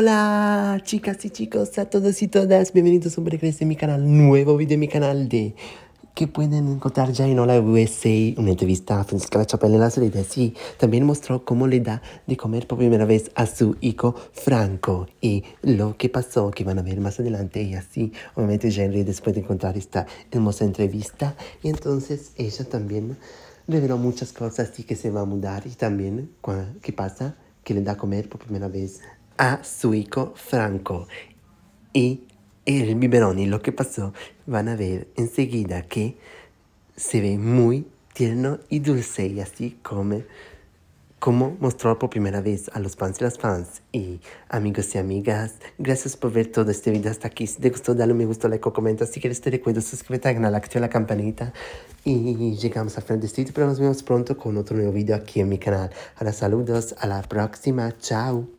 Hola chicas y chicos, a todos y todas, bienvenidos a un regreso mi canal, nuevo video de mi canal de que pueden encontrar ya en Hola USA, una entrevista a Francisca La Chapelle en la Soledad sí también mostró cómo le da de comer por primera vez a su hijo Franco y lo que pasó, que van a ver más adelante y así, obviamente ya después de encontrar esta hermosa entrevista y entonces ella también reveló muchas cosas y que se va a mudar y también qué pasa que le da de comer por primera vez a su hijo Franco y el biberón y lo que pasó, van a ver enseguida que se ve muy tierno y dulce y así como como mostró por primera vez a los fans y las fans. Y amigos y amigas, gracias por ver todo este video hasta aquí. Si te gustó, dale un me gusta, like o comenta. Si quieres, te recuerdo, suscríbete al canal, activa la campanita. Y llegamos al final de este pero nos vemos pronto con otro nuevo video aquí en mi canal. Ahora saludos, a la próxima, chao.